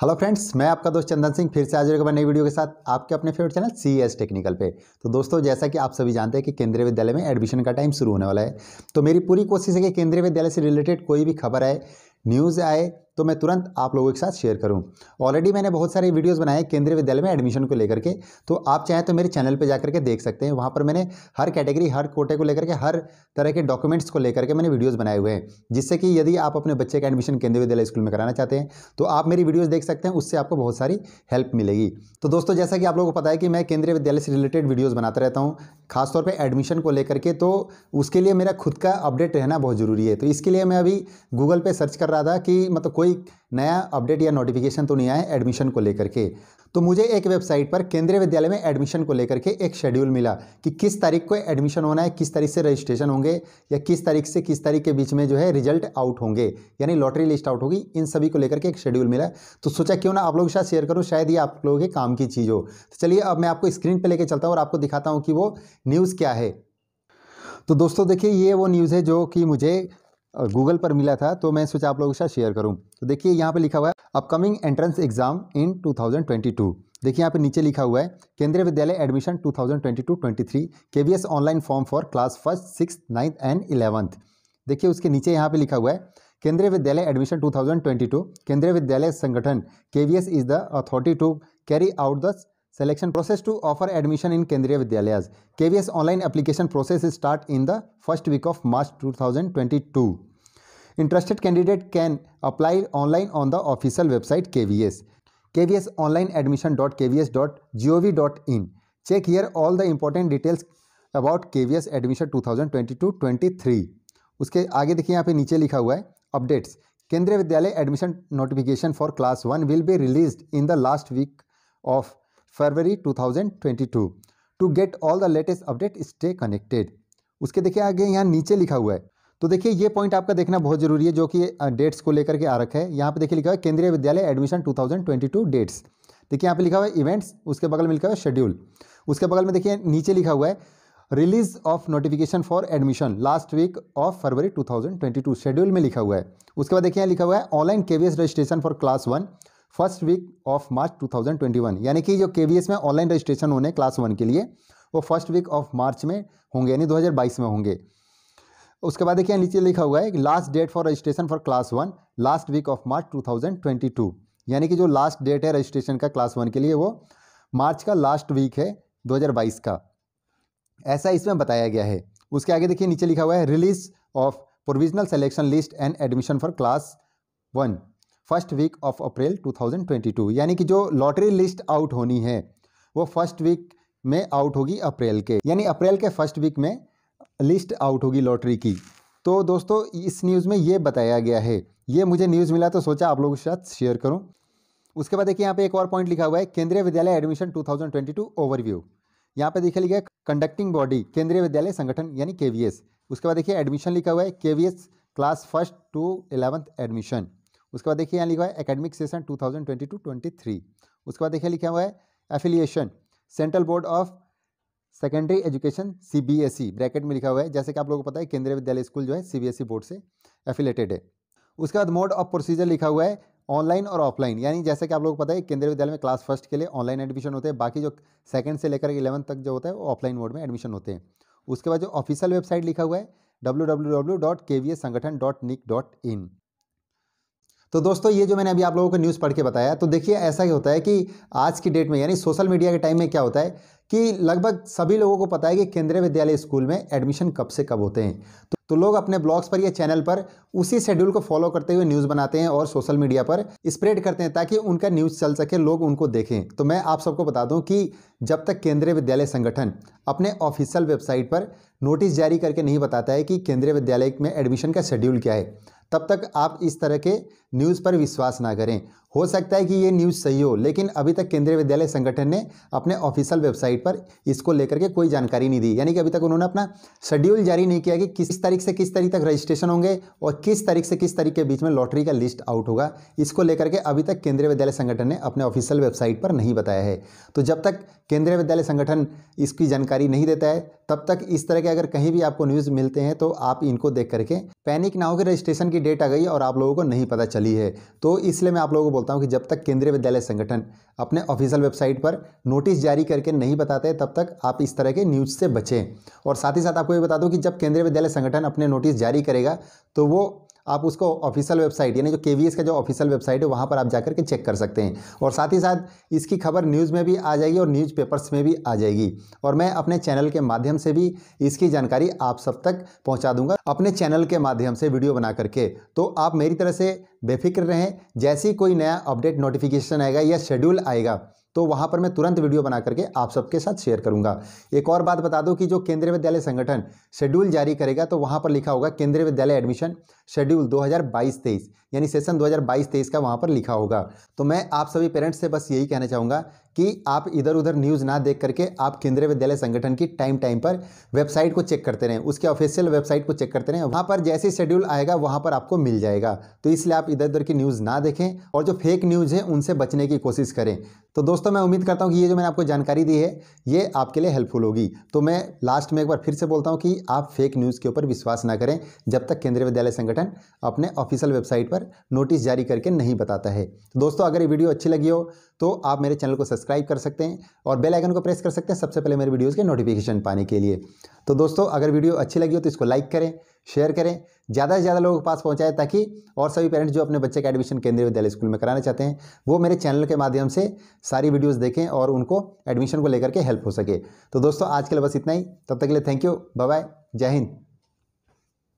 hello friends मैं आपका दोस्त चंदन सिंह फिर से आज होगा नई वीडियो के साथ आपके अपने favourite channel C S technical पे तो दोस्तों जैसा कि आप सभी जानते हैं कि केंद्रीय विद्यालय में एडमिशन का टाइम शुरू होने वाला है तो मेरी पूरी कोशिश है कि केंद्रीय विद्यालय से रिलेटेड कोई भी खबर आए न्यूज़ आए तो मैं तुरंत आप लोगों के साथ शेयर करूँ ऑलरेडी मैंने बहुत सारे वीडियोज़ बनाए केंद्रीय विद्यालय में एडमिशन को लेकर के तो आप चाहें तो मेरे चैनल पर जाकर के देख सकते हैं वहाँ पर मैंने हर कैटेगरी हर कोटे को लेकर के हर तरह के डॉक्यूमेंट्स को लेकर के मैंने वीडियोज़ बनाए हुए हैं जिससे कि यदि आप अपने बच्चे का एडमिशन केंद्रीय विद्यालय स्कूल में कराना चाहते हैं तो आप मेरी वीडियोज़ देख सकते हैं उससे आपको बहुत सारी हेल्प मिलेगी तो दोस्तों जैसा कि आप लोगों को पता है कि मैं केंद्रीय विद्यालय से रिलेटेड वीडियोज़ बनाता रहता हूँ खासतौर पर एडमिशन को लेकर के तो उसके लिए मेरा खुद का अपडेट रहना बहुत ज़रूरी है तो इसके लिए मैं अभी गूगल पर सर्च कर रहा था कि मतलब कोई कोई नया अपडेट या नोटिफिकेशन तो नहीं आया एडमिशन को लेकर के तो मुझे एक वेबसाइट पर केंद्रीय विद्यालय में एडमिशन को लेकर के एक शेड्यूल मिला कि किस तारीख को एडमिशन होना है किस तारीख से रजिस्ट्रेशन होंगे या किस तारीख से किस तारीख के बीच में जो है रिजल्ट आउट होंगे यानी लॉटरी लिस्ट आउट होगी इन सभी को लेकर के एक शेड्यूल मिला तो सोचा क्यों ना आप लोगों के साथ शेयर करूँ शायद ये आप लोगों के काम की चीज़ हो तो चलिए अब मैं आपको स्क्रीन पर लेकर चलता हूँ और आपको दिखाता हूँ कि वो न्यूज़ क्या है तो दोस्तों देखिए ये वो न्यूज़ है जो कि मुझे गूगल पर मिला था तो मैं सोचा आप लोगों के साथ शेयर करूं तो देखिए यहाँ पे लिखा हुआ है अपकमिंग एंट्रेंस एग्जाम इन 2022 देखिए यहाँ पे नीचे लिखा हुआ है Kendriya Vidyalaya admission 2022-23 KVS online form for class first six ninth and eleventh देखिए उसके नीचे यहाँ पे लिखा हुआ है Kendriya Vidyalaya admission 2022 Kendriya Vidyalaya Sangathan KVS is the authority to carry out the selection process to offer admission in Kendriya Vidyalaya K V S online application process start in the first week of March two thousand twenty two interested candidate can apply online on the official website K V S K V S online admission dot K V S dot G O V dot in check here all the important details about K V S admission two thousand twenty two twenty three उसके आगे देखिए यहाँ नीचे लिखा हुआ है updates Kendriya Vidyalaya admission notification for class one will be released in the last week of February 2022 to get all the latest update stay connected उसके देखिए आगे यहाँ नीचे लिखा हुआ है तो देखिए ये पॉइंट आपका देखना बहुत जरूरी है जो कि डेट्स को लेकर के आ रखा है यहाँ पे देखिए लिखा है केंद्रीय विद्यालय एडमिशन 2022 डेट्स देखिए यहाँ पे लिखा हुआ है इवेंट्स उसके बगल में लिखा हुआ है शेड्यूल उसके बगल में देखिए नीचे लिखा हुआ है release of notification for admission last week of February to schedule में लिखा हुआ है उसके बाद देखिए यहाँ लिखा हुआ है ऑनलाइन के registration for class one first week of March 2021 यानी कि जो के में ऑनलाइन रजिस्ट्रेशन होने क्लास वन के लिए वो फर्स्ट वीक ऑफ मार्च में होंगे यानी 2022 में होंगे उसके बाद देखिए नीचे लिखा हुआ है last date for registration for class one last week of March 2022 यानी कि जो लास्ट डेट है रजिस्ट्रेशन का क्लास वन के लिए वो मार्च का लास्ट वीक है 2022 का ऐसा इसमें बताया गया है उसके आगे देखिए नीचे लिखा हुआ है release of provisional selection list and admission for class one first week of April 2022 यानी कि जो लॉटरी लिस्ट आउट होनी है वो फर्स्ट वीक में आउट होगी अप्रैल के यानी अप्रैल के फर्स्ट वीक में लिस्ट आउट होगी लॉटरी की तो दोस्तों इस न्यूज़ में ये बताया गया है ये मुझे न्यूज़ मिला तो सोचा आप लोगों के साथ शेयर करूँ उसके बाद देखिए यहाँ पे एक और पॉइंट लिखा हुआ है केंद्रीय विद्यालय एडमिशन 2022 ओवरव्यू यहाँ पे देखिए लिखा है कंडक्टिंग बॉडी केंद्रीय विद्यालय संगठन यानी के उसके बाद देखिए एडमिशन लिखा हुआ है के class first to eleventh admission उसके बाद देखिए यहाँ लिखा है एकेडमिक सेशन 2022-23 उसके बाद देखिए लिखा हुआ है affiliation Central Board of Secondary Education CBSE bracket में लिखा हुआ है जैसे कि आप लोगों को पता है केंद्रीय विद्यालय स्कूल जो है सीबीएसई बोर्ड e से एफिलेटेड है उसके बाद मोड ऑफ प्रोसीजर लिखा हुआ है ऑनलाइन और ऑफलाइन यानी जैसे कि आप लोग पता है केंद्रीय विद्यालय में क्लास फर्स्ट के लिए ऑनलाइन एडमिशन होते हैं बाकी जो सेकंड से लेकर इलेवन तक जो होता है वो ऑफलाइन मोड में एडमिशन होते हैं उसके बाद जो ऑफिशियल वेबसाइट लिखा हुआ है W W W dot K V S Sangathan dot NIC dot in तो दोस्तों ये जो मैंने अभी आप लोगों को न्यूज़ पढ़ के बताया तो देखिए ऐसा ही होता है कि आज की डेट में यानी सोशल मीडिया के टाइम में क्या होता है कि लगभग सभी लोगों को पता है कि केंद्रीय विद्यालय स्कूल में एडमिशन कब से कब होते हैं तो, तो लोग अपने ब्लॉग्स पर या चैनल पर उसी शेड्यूल को फॉलो करते हुए न्यूज़ बनाते हैं और सोशल मीडिया पर स्प्रेड करते हैं ताकि उनका न्यूज़ चल सके लोग उनको देखें तो मैं आप सबको बता दूँ कि जब तक केंद्रीय विद्यालय संगठन अपने ऑफिशियल वेबसाइट पर नोटिस जारी करके नहीं बताता है कि केंद्रीय विद्यालय में एडमिशन का शेड्यूल क्या है तब तक आप इस तरह के न्यूज़ पर विश्वास ना करें हो सकता है कि ये न्यूज़ सही हो लेकिन अभी तक केंद्रीय विद्यालय संगठन ने अपने ऑफिशियल वेबसाइट पर इसको लेकर के कोई जानकारी नहीं दी यानी कि अभी तक उन्होंने अपना शेड्यूल जारी नहीं किया कि किस तारीख से किस तारीख तक रजिस्ट्रेशन होंगे और किस तारीख से किस तारीख के बीच में लॉटरी का लिस्ट आउट होगा इसको लेकर के अभी तक केंद्रीय विद्यालय संगठन ने अपने ऑफिशियल वेबसाइट पर नहीं बताया है तो जब तक केंद्रीय विद्यालय संगठन इसकी जानकारी नहीं देता है तब तक इस तरह के अगर कहीं भी आपको न्यूज़ मिलते हैं तो आप इनको देख करके पैनिक ना हो कि रजिस्ट्रेशन की डेट आ गई और आप लोगों को नहीं पता चली है तो इसलिए मैं आप लोगों को बोलता हूँ कि जब तक केंद्रीय विद्यालय संगठन अपने ऑफिशियल वेबसाइट पर नोटिस जारी करके नहीं बताते तब तक आप इस तरह के न्यूज़ से बचें और साथ ही साथ आपको ये बता दूँ कि जब केंद्रीय विद्यालय संगठन अपने नोटिस जारी करेगा तो वो आप उसको ऑफिशियल वेबसाइट यानी जो के का जो ऑफिशियल वेबसाइट है वहाँ पर आप जाकर के चेक कर सकते हैं और साथ ही साथ इसकी खबर न्यूज़ में भी आ जाएगी और न्यूज़ पेपर्स में भी आ जाएगी और मैं अपने चैनल के माध्यम से भी इसकी जानकारी आप सब तक पहुँचा दूंगा अपने चैनल के माध्यम से वीडियो बना करके तो आप मेरी तरह से बेफिक्र रहें जैसी कोई नया अपडेट नोटिफिकेशन आएगा या शेड्यूल आएगा तो वहाँ पर मैं तुरंत वीडियो बना करके आप सबके साथ शेयर करूँगा एक और बात बता दूँ कि जो केंद्रीय विद्यालय संगठन शेड्यूल जारी करेगा तो वहाँ पर लिखा होगा केंद्रीय विद्यालय एडमिशन शेड्यूल 2022-23 यानी सेशन 2022-23 का वहाँ पर लिखा होगा तो मैं आप सभी पेरेंट्स से बस यही कहना चाहूँगा कि आप इधर उधर न्यूज़ ना देख करके आप केंद्रीय विद्यालय संगठन की टाइम टाइम पर वेबसाइट को चेक करते रहें उसके ऑफिशियल वेबसाइट को चेक करते रहें वहाँ पर जैसे शेड्यूल आएगा वहाँ पर आपको मिल जाएगा तो इसलिए आप इधर उधर की न्यूज़ ना देखें और जो फेक न्यूज़ है उनसे बचने की कोशिश करें तो दोस्तों मैं उम्मीद करता हूँ कि ये जो मैंने आपको जानकारी दी है ये आपके लिए हेल्पफुल होगी तो मैं लास्ट में एक बार फिर से बोलता हूँ कि आप फेक न्यूज़ के ऊपर विश्वास ना करें जब तक केंद्रीय विद्यालय संगठन अपने ऑफिशियल वेबसाइट पर नोटिस जारी करके नहीं बताता है दोस्तों अगर ये वीडियो अच्छी लगी हो तो आप मेरे चैनल को सब्सक्राइब सब्सक्राइब कर सकते हैं और बेल आइकन को प्रेस कर सकते हैं सबसे पहले मेरे वीडियोज़ के नोटिफिकेशन पाने के लिए तो दोस्तों अगर वीडियो अच्छी लगी हो तो इसको लाइक करें शेयर करें ज़्यादा से ज़्यादा लोगों के पास पहुँचाएं ताकि और सभी पेरेंट्स जो अपने बच्चे का एडमिशन केंद्रीय विद्यालय स्कूल में कराना चाहते हैं वो मेरे चैनल के माध्यम से सारी वीडियोज़ देखें और उनको एडमिशन को लेकर के हेल्प हो सके तो दोस्तों आज के लिए बस इतना ही तब तक के लिए थैंक यू बाय जय हिंद